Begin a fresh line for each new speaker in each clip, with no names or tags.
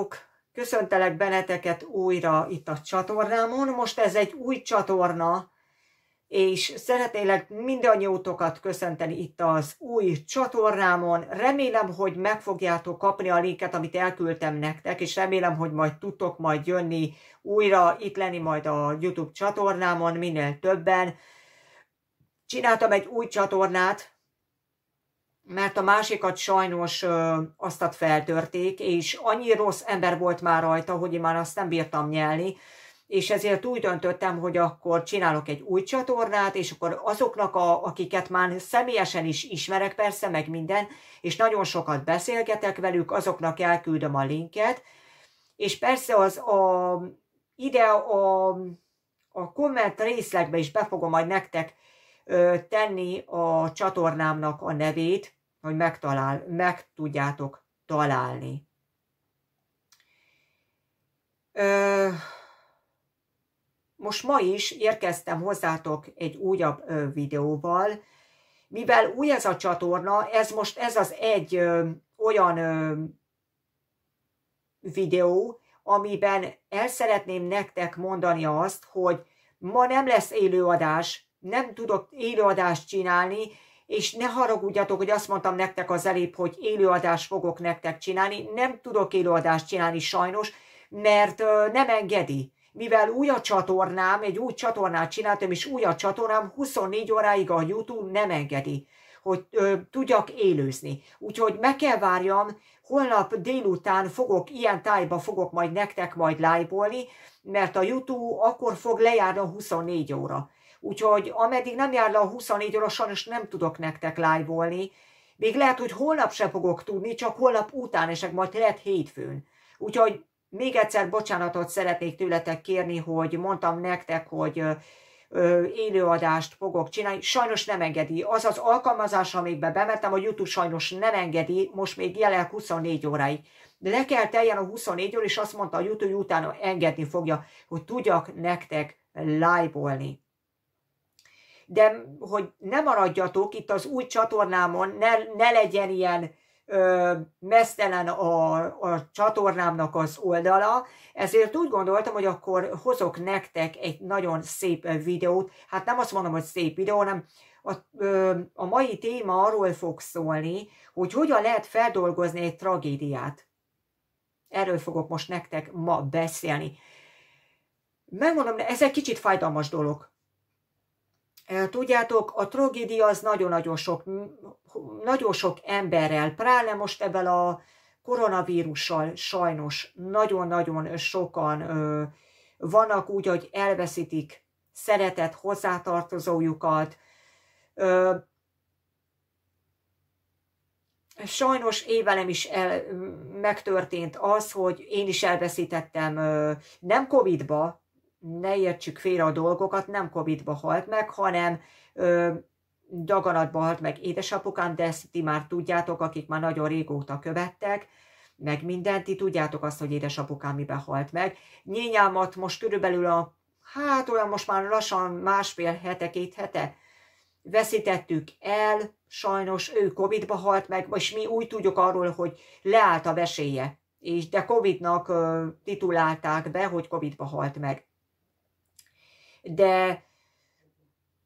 sziasztok! Köszöntelek benneteket újra itt a csatornámon. Most ez egy új csatorna, és szeretnélek mindannyiótokat köszönteni itt az új csatornámon. Remélem, hogy meg fogjátok kapni a linket, amit elküldtem nektek, és remélem, hogy majd tudtok majd jönni újra, itt lenni majd a YouTube csatornámon minél többen. Csináltam egy új csatornát, mert a másikat sajnos ö, azt feltörték, és annyi rossz ember volt már rajta, hogy én már azt nem bírtam nyelni, és ezért úgy döntöttem, hogy akkor csinálok egy új csatornát, és akkor azoknak, a, akiket már személyesen is ismerek, persze, meg minden, és nagyon sokat beszélgetek velük, azoknak elküldöm a linket, és persze az a, ide a, a komment részlegbe is be fogom majd nektek tenni a csatornámnak a nevét, hogy megtalál, meg tudjátok találni. Most ma is érkeztem hozzátok egy újabb videóval. Mivel új ez a csatorna, ez most ez az egy ö, olyan ö, videó, amiben el szeretném nektek mondani azt, hogy ma nem lesz élőadás, nem tudok élőadást csinálni, és ne haragudjatok, hogy azt mondtam nektek az elébb, hogy élőadást fogok nektek csinálni. Nem tudok élőadást csinálni sajnos, mert nem engedi. Mivel új a csatornám, egy új csatornát csináltam, és új a csatornám, 24 óráig a YouTube nem engedi, hogy ö, tudjak élőzni. Úgyhogy meg kell várjam, holnap délután fogok, ilyen tájba fogok majd nektek majd live mert a YouTube akkor fog lejárni a 24 óra. Úgyhogy ameddig nem jár le a 24 óra, sajnos nem tudok nektek live-olni. Még lehet, hogy holnap se fogok tudni, csak holnap után, és majd lehet hétfőn. Úgyhogy még egyszer bocsánatot szeretnék tőletek kérni, hogy mondtam nektek, hogy élőadást fogok csinálni. Sajnos nem engedi. Az az alkalmazás, amikbe bemettem, a YouTube sajnos nem engedi, most még jelen 24 óráig. De le kell teljen a 24 óra, és azt mondta a YouTube, utána engedni fogja, hogy tudjak nektek live-olni de hogy ne maradjatok itt az új csatornámon, ne, ne legyen ilyen ö, mesztelen a, a csatornámnak az oldala, ezért úgy gondoltam, hogy akkor hozok nektek egy nagyon szép videót, hát nem azt mondom, hogy szép videó, hanem a, ö, a mai téma arról fog szólni, hogy hogyan lehet feldolgozni egy tragédiát. Erről fogok most nektek ma beszélni. Megmondom, ez egy kicsit fájdalmas dolog. Eh, tudjátok, a tragédia az nagyon-nagyon sok, nagyon sok emberrel, pláne most ebben a koronavírussal sajnos nagyon-nagyon sokan ö, vannak úgy, hogy elveszítik szeretett hozzátartozójukat. Ö, sajnos évelem is el, megtörtént az, hogy én is elveszítettem, ö, nem Covid-ba, ne értsük félre a dolgokat, nem Covid-ba halt meg, hanem ö, daganatba halt meg édesapukám, de ezt ti már tudjátok, akik már nagyon régóta követtek, meg mindent, ti tudjátok azt, hogy édesapukám mibe halt meg. Nyényámat most körülbelül a, hát olyan most már lassan másfél hete, két hete, veszítettük el, sajnos ő Covid-ba halt meg, most mi úgy tudjuk arról, hogy leállt a vesélye, és de Covid-nak titulálták be, hogy Covid-ba halt meg de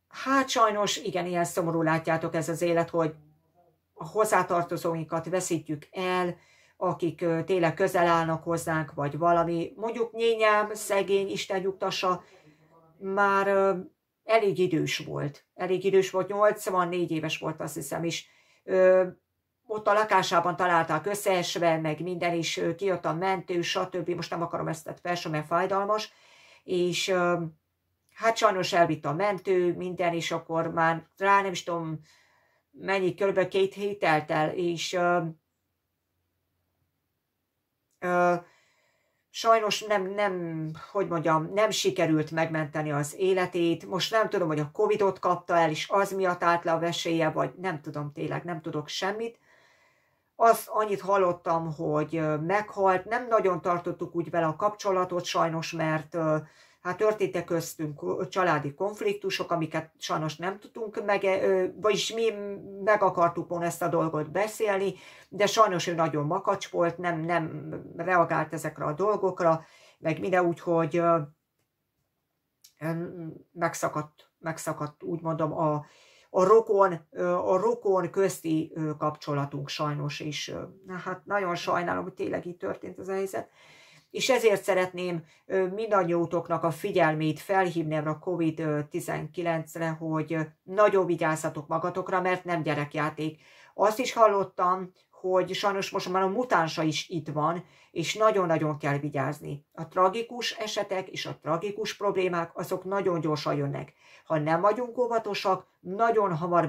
hát sajnos igen, ilyen szomorú látjátok ez az élet, hogy a hozzátartozóinkat veszítjük el, akik tényleg közel állnak hozzánk, vagy valami, mondjuk nyényem, szegény, Isten nyugtassa, már elég idős volt. Elég idős volt, 84 éves volt azt hiszem is. ott a lakásában találták összeesve, meg minden is, kijött a mentő, stb. Most nem akarom ezt felsorolni, mert fájdalmas. És ö, hát sajnos elvitt a mentő, minden, és akkor már rá nem is tudom mennyi, kb. két hét telt el, és ö, ö, sajnos nem, nem, hogy mondjam, nem sikerült megmenteni az életét. Most nem tudom, hogy a Covid-ot kapta el, és az miatt állt le a vesélye, vagy nem tudom tényleg, nem tudok semmit. Azt annyit hallottam, hogy meghalt, nem nagyon tartottuk úgy vele a kapcsolatot sajnos, mert hát történtek köztünk családi konfliktusok, amiket sajnos nem tudtunk meg, vagyis mi meg akartuk volna ezt a dolgot beszélni, de sajnos ő nagyon makacs volt, nem, nem reagált ezekre a dolgokra, meg minden úgy, hogy megszakadt, megszakadt úgy mondom, a, a rokon, a rokon közti kapcsolatunk sajnos, és hát nagyon sajnálom, hogy tényleg így történt ez a helyzet és ezért szeretném mindannyiótoknak a figyelmét felhívni a COVID-19-re, hogy nagyon vigyázzatok magatokra, mert nem gyerekjáték. Azt is hallottam, hogy sajnos most már a mutánsa is itt van, és nagyon-nagyon kell vigyázni. A tragikus esetek és a tragikus problémák azok nagyon gyorsan jönnek. Ha nem vagyunk óvatosak, nagyon hamar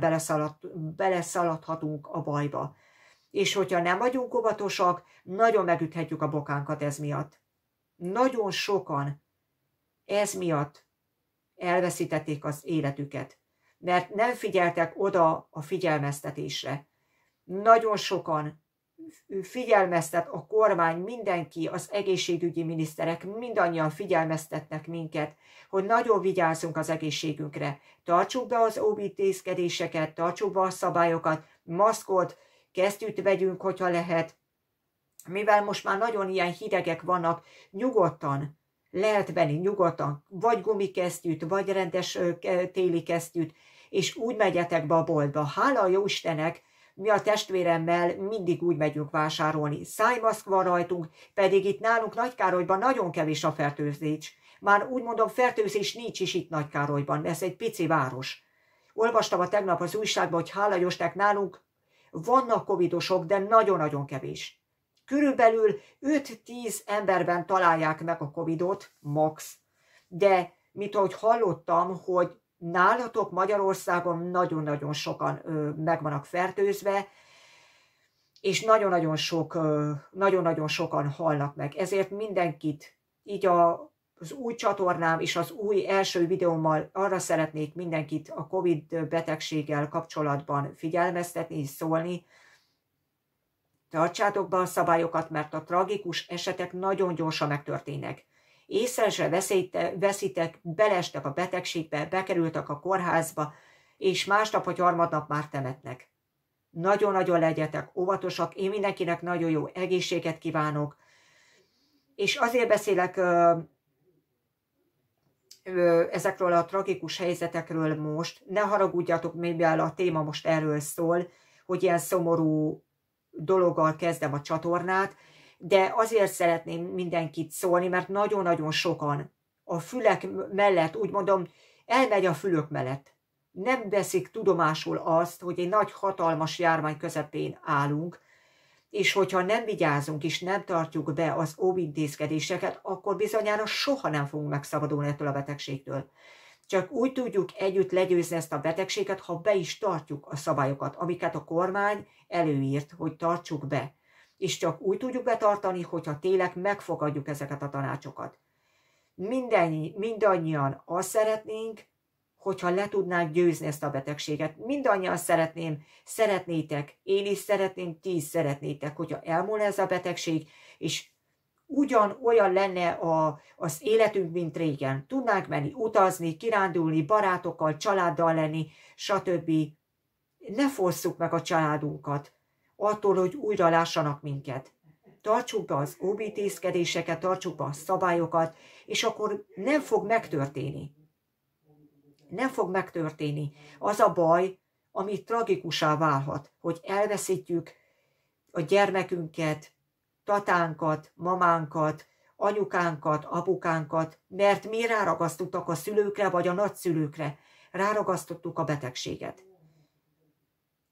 beleszaladhatunk a bajba és hogyha nem vagyunk óvatosak, nagyon megüthetjük a bokánkat ez miatt. Nagyon sokan ez miatt elveszítették az életüket, mert nem figyeltek oda a figyelmeztetésre. Nagyon sokan figyelmeztet a kormány, mindenki, az egészségügyi miniszterek, mindannyian figyelmeztetnek minket, hogy nagyon vigyázzunk az egészségünkre. Tartsuk be az óvintézkedéseket, tartsuk be a szabályokat, maszkot, kesztyűt vegyünk, hogyha lehet. Mivel most már nagyon ilyen hidegek vannak, nyugodtan lehet venni, nyugodtan, vagy gumikesztyűt, vagy rendes téli kesztyűt, és úgy megyetek be a boltba. Hála a Jóistenek, mi a testvéremmel mindig úgy megyünk vásárolni. Szájmaszk van rajtunk, pedig itt nálunk Nagykárolyban nagyon kevés a fertőzés. Már úgy mondom, fertőzés nincs is itt Nagykárolyban, ez egy pici város. Olvastam a tegnap az újságban, hogy hála Jóistenek nálunk vannak covidosok, de nagyon-nagyon kevés. Körülbelül 5-10 emberben találják meg a covidot, max. De mint ahogy hallottam, hogy nálatok Magyarországon nagyon-nagyon sokan ö, meg vannak fertőzve, és nagyon-nagyon, sok, nagyon-nagyon sokan halnak meg. Ezért mindenkit, így a az új csatornám és az új első videómmal arra szeretnék mindenkit a COVID betegséggel kapcsolatban figyelmeztetni és szólni. Tartsátok be a szabályokat, mert a tragikus esetek nagyon gyorsan megtörténnek. Észre se veszitek, belestek a betegségbe, bekerültek a kórházba, és másnap vagy harmadnap már temetnek. Nagyon-nagyon legyetek óvatosak, én mindenkinek nagyon jó egészséget kívánok, és azért beszélek ezekről a tragikus helyzetekről most. Ne haragudjatok, mivel a téma most erről szól, hogy ilyen szomorú dologgal kezdem a csatornát, de azért szeretném mindenkit szólni, mert nagyon-nagyon sokan a fülek mellett, úgy mondom, elmegy a fülök mellett. Nem veszik tudomásul azt, hogy egy nagy, hatalmas járvány közepén állunk, és hogyha nem vigyázunk és nem tartjuk be az óvintézkedéseket, akkor bizonyára soha nem fogunk megszabadulni ettől a betegségtől. Csak úgy tudjuk együtt legyőzni ezt a betegséget, ha be is tartjuk a szabályokat, amiket a kormány előírt, hogy tartsuk be. És csak úgy tudjuk betartani, hogyha tényleg megfogadjuk ezeket a tanácsokat. Minden, mindannyian azt szeretnénk, hogyha le tudnánk győzni ezt a betegséget. Mindannyian szeretném, szeretnétek, én is szeretném, ti is szeretnétek, hogyha elmúl ez a betegség, és ugyan olyan lenne a, az életünk, mint régen. Tudnánk menni, utazni, kirándulni, barátokkal, családdal lenni, stb. Ne forsszuk meg a családunkat attól, hogy újra lássanak minket. Tartsuk be az óbítészkedéseket, tartsuk be a szabályokat, és akkor nem fog megtörténni nem fog megtörténni. Az a baj, ami tragikusá válhat, hogy elveszítjük a gyermekünket, tatánkat, mamánkat, anyukánkat, apukánkat, mert mi ráragasztottak a szülőkre vagy a nagyszülőkre, ráragasztottuk a betegséget.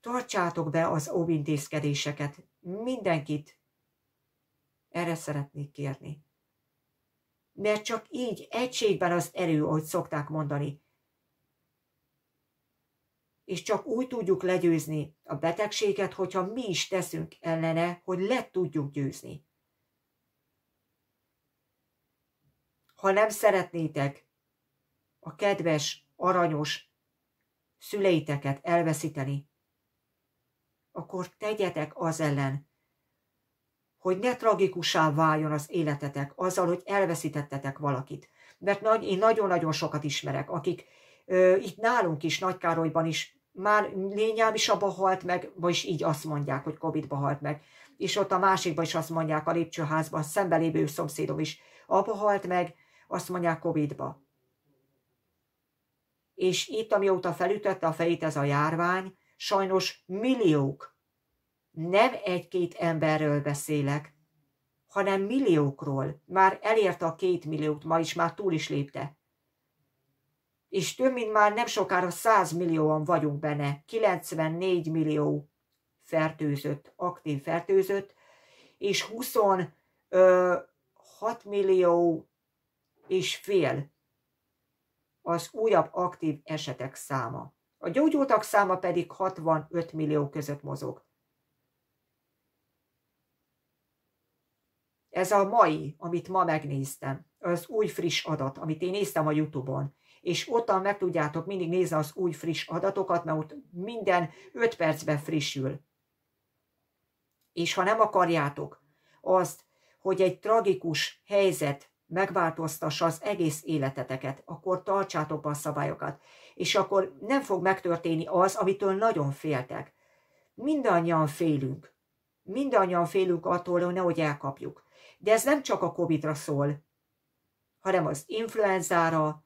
Tartsátok be az óvintézkedéseket, mindenkit erre szeretnék kérni. Mert csak így egységben az erő, ahogy szokták mondani és csak úgy tudjuk legyőzni a betegséget, hogyha mi is teszünk ellene, hogy le tudjuk győzni. Ha nem szeretnétek a kedves, aranyos szüleiteket elveszíteni, akkor tegyetek az ellen, hogy ne tragikussá váljon az életetek azzal, hogy elveszítettetek valakit. Mert nagy, én nagyon-nagyon sokat ismerek, akik itt nálunk is, Nagykárolyban is, már lényelmisabban halt meg, vagyis így azt mondják, hogy Covid-ba halt meg. És ott a másikban is azt mondják a lépcsőházban, a szembe lévő szomszédom is, abba halt meg, azt mondják Covid-ba. És itt, amióta felütötte a fejét ez a járvány, sajnos milliók, nem egy-két emberről beszélek, hanem milliókról. Már elérte a két milliót, ma is már túl is lépte és több mint már nem sokára 100 millióan vagyunk benne, 94 millió fertőzött, aktív fertőzött, és 26 millió és fél az újabb aktív esetek száma. A gyógyultak száma pedig 65 millió között mozog. Ez a mai, amit ma megnéztem, az új friss adat, amit én néztem a Youtube-on és ottan meg tudjátok mindig nézni az új friss adatokat, mert ott minden 5 percben frissül. És ha nem akarjátok azt, hogy egy tragikus helyzet megváltoztassa az egész életeteket, akkor tartsátok be a szabályokat, és akkor nem fog megtörténni az, amitől nagyon féltek. Mindannyian félünk. Mindannyian félünk attól, hogy nehogy elkapjuk. De ez nem csak a Covid-ra szól, hanem az influenzára,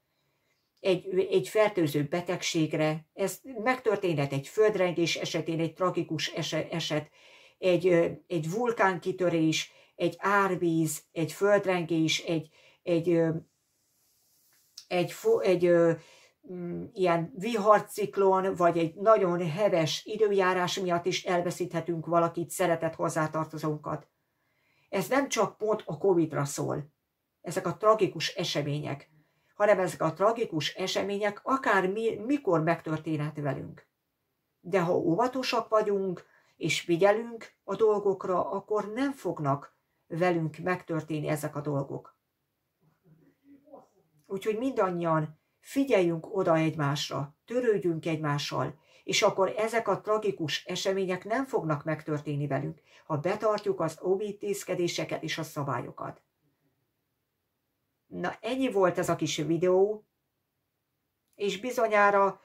egy, egy fertőző betegségre, ez megtörténhet egy földrengés esetén, egy tragikus eset, egy, egy vulkánkitörés, egy árvíz, egy földrengés, egy, egy, egy, egy, egy, egy mm, ilyen viharciklon, vagy egy nagyon heves időjárás miatt is elveszíthetünk valakit, szeretett hozzátartozónkat. Ez nem csak pont a Covid-ra szól, ezek a tragikus események hanem ezek a tragikus események akár mi, mikor megtörténhet velünk. De ha óvatosak vagyunk, és figyelünk a dolgokra, akkor nem fognak velünk megtörténni ezek a dolgok. Úgyhogy mindannyian figyeljünk oda egymásra, törődjünk egymással, és akkor ezek a tragikus események nem fognak megtörténni velünk, ha betartjuk az óvítészkedéseket és a szabályokat. Na ennyi volt ez a kis videó, és bizonyára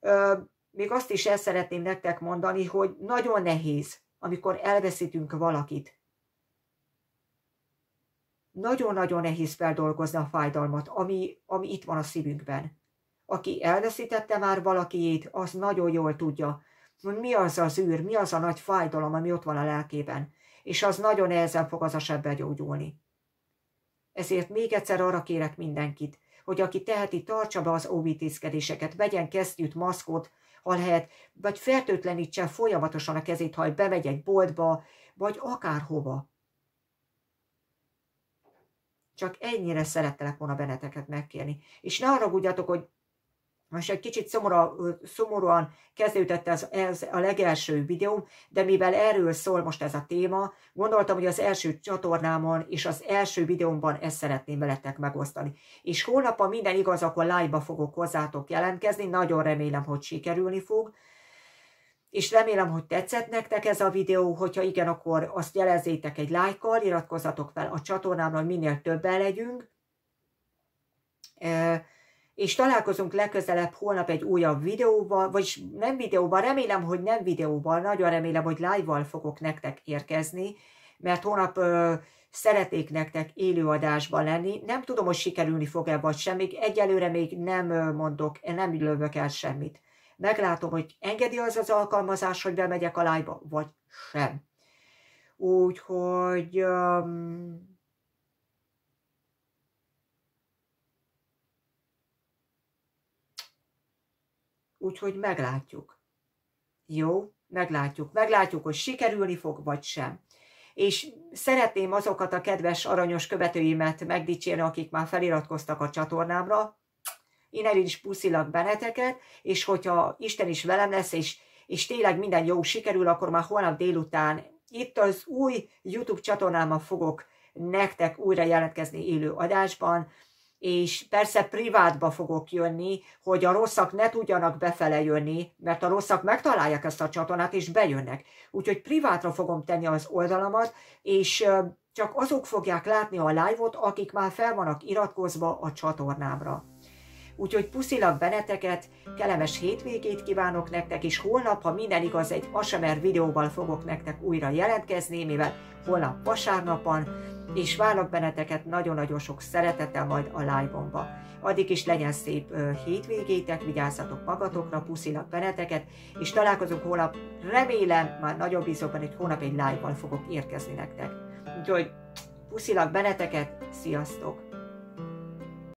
ö, még azt is el szeretném nektek mondani, hogy nagyon nehéz, amikor elveszítünk valakit. Nagyon-nagyon nehéz feldolgozni a fájdalmat, ami, ami itt van a szívünkben. Aki elveszítette már valakiét, az nagyon jól tudja, hogy mi az az űr, mi az a nagy fájdalom, ami ott van a lelkében, és az nagyon nehezen fog az a sebbe gyógyulni. Ezért még egyszer arra kérek mindenkit, hogy aki teheti, tartsa be az óvítészkedéseket, vegyen kesztyűt, maszkot, lehet, vagy fertőtlenítse folyamatosan a kezét, ha bemegy egy boltba, vagy akárhova. Csak ennyire szerettelek volna benneteket megkérni. És ne haragudjatok, hogy most egy kicsit szomorúan, szomorúan kezdődött ez, ez a legelső videóm, de mivel erről szól most ez a téma, gondoltam, hogy az első csatornámon és az első videómban ezt szeretném veletek megosztani. És holnap, a minden igaz, akkor live-ba fogok hozzátok jelentkezni, nagyon remélem, hogy sikerülni fog. És remélem, hogy tetszett nektek ez a videó, hogyha igen, akkor azt jelezzétek egy lájkkal, iratkozzatok fel a csatornámra, hogy minél többen legyünk. E- és találkozunk legközelebb holnap egy újabb videóval, vagyis nem videóval, remélem, hogy nem videóval, nagyon remélem, hogy live-val fogok nektek érkezni, mert hónap ö, szeretnék nektek élőadásban lenni. Nem tudom, hogy sikerülni fog-e vagy sem, még egyelőre még nem mondok, nem lövök el semmit. Meglátom, hogy engedi az az alkalmazás, hogy bemegyek a live-ba, vagy sem. Úgyhogy... Um, Úgyhogy meglátjuk. Jó, meglátjuk. Meglátjuk, hogy sikerülni fog, vagy sem. És szeretném azokat a kedves aranyos követőimet megdicsérni, akik már feliratkoztak a csatornámra. Én el is puszilag benneteket, és hogyha Isten is velem lesz, és, és tényleg minden jó sikerül, akkor már holnap délután itt az új YouTube csatornámon fogok nektek újra jelentkezni élő adásban és persze privátba fogok jönni, hogy a rosszak ne tudjanak befele jönni, mert a rosszak megtalálják ezt a csatornát, és bejönnek. Úgyhogy privátra fogom tenni az oldalamat, és csak azok fogják látni a live-ot, akik már fel vannak iratkozva a csatornámra. Úgyhogy puszilag benneteket, kellemes hétvégét kívánok nektek, és holnap, ha minden igaz, egy ASMR videóval fogok nektek újra jelentkezni, mivel holnap vasárnapon, és várlak benneteket nagyon-nagyon sok szeretettel majd a live-omba. Addig is legyen szép hétvégétek, vigyázzatok magatokra, puszilak benneteket, és találkozunk holnap, remélem, már nagyobb bízokban egy hónap egy live-val fogok érkezni nektek. Úgyhogy puszilak benneteket, sziasztok!